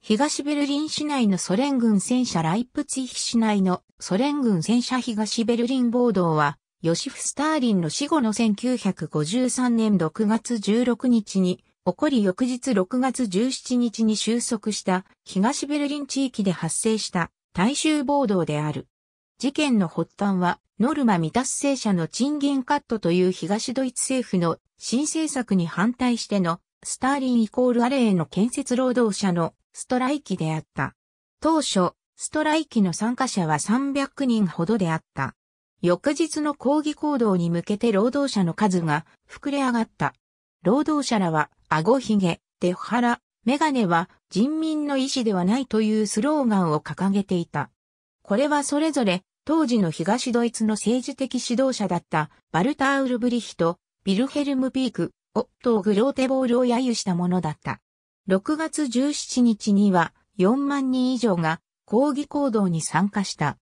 東ベルリン市内のソ連軍戦車ライプツィヒ市内のソ連軍戦車東ベルリン暴動は、ヨシフ・スターリンの死後の1953年6月16日に起こり翌日6月17日に収束した東ベルリン地域で発生した大衆暴動である。事件の発端はノルマ未達成者の賃金カットという東ドイツ政府の新政策に反対してのスターリンイコールアレへの建設労働者のストライキであった。当初、ストライキの参加者は300人ほどであった。翌日の抗議行動に向けて労働者の数が膨れ上がった。労働者らは、顎ひげ、手腹、メガネは人民の意思ではないというスローガンを掲げていた。これはそれぞれ当時の東ドイツの政治的指導者だったバルター・ウルブリヒとビルヘルム・ピーク、オットー・グローテボールを揶揄したものだった。6月17日には4万人以上が抗議行動に参加した。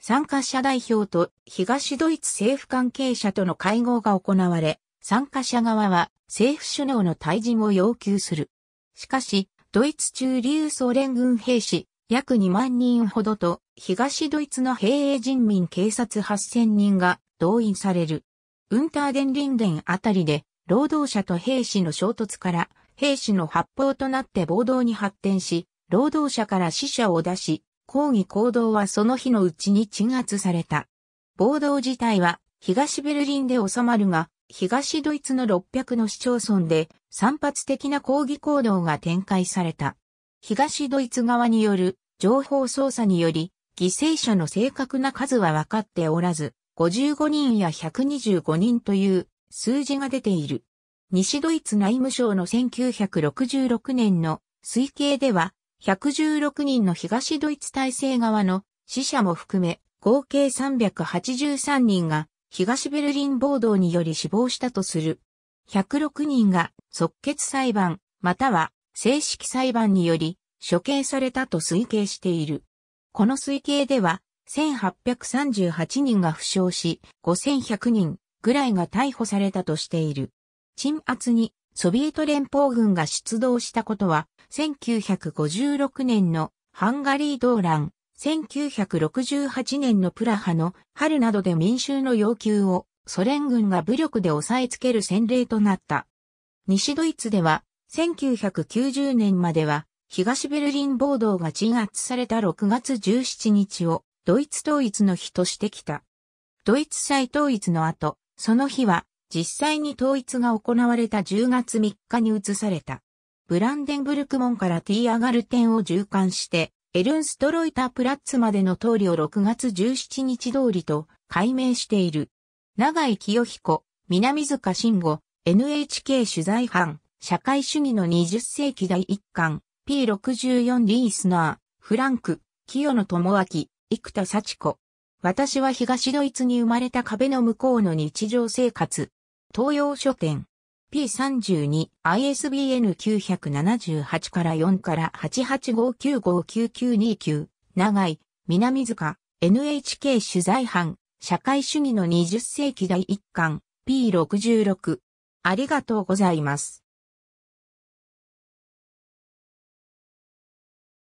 参加者代表と東ドイツ政府関係者との会合が行われ、参加者側は政府首脳の退陣を要求する。しかし、ドイツ中流ソ連軍兵士約2万人ほどと東ドイツの兵営人民警察8000人が動員される。ウンターデンリンデンあたりで労働者と兵士の衝突から兵士の発砲となって暴動に発展し、労働者から死者を出し、抗議行動はその日のうちに鎮圧された。暴動自体は東ベルリンで収まるが、東ドイツの600の市町村で散発的な抗議行動が展開された。東ドイツ側による情報操作により、犠牲者の正確な数は分かっておらず、55人や125人という数字が出ている。西ドイツ内務省の1966年の推計では、116人の東ドイツ体制側の死者も含め、合計383人が東ベルリン暴動により死亡したとする。106人が即決裁判、または正式裁判により処刑されたと推計している。この推計では、1838人が負傷し、5100人ぐらいが逮捕されたとしている。鎮圧にソビエト連邦軍が出動したことは、1956年のハンガリー動乱、1968年のプラハの春などで民衆の要求をソ連軍が武力で抑えつける先例となった。西ドイツでは、1990年までは、東ベルリン暴動が鎮圧された6月17日をドイツ統一の日としてきた。ドイツ再統一の後、その日は実際に統一が行われた10月3日に移された。ブランデンブルク門からティーアガルテンを縦貫して、エルンストロイタープラッツまでの通りを6月17日通りと改名している。長井清彦、南塚慎吾、NHK 取材班、社会主義の20世紀第1巻、P64 リースナー、フランク、清野智明、生田幸子。私は東ドイツに生まれた壁の向こうの日常生活。東洋書店。P32、ISBN 978から4から8 8 5 9 5 9 9 2 9長井、南塚、NHK 取材班、社会主義の20世紀第1巻、P66。ありがとうございます。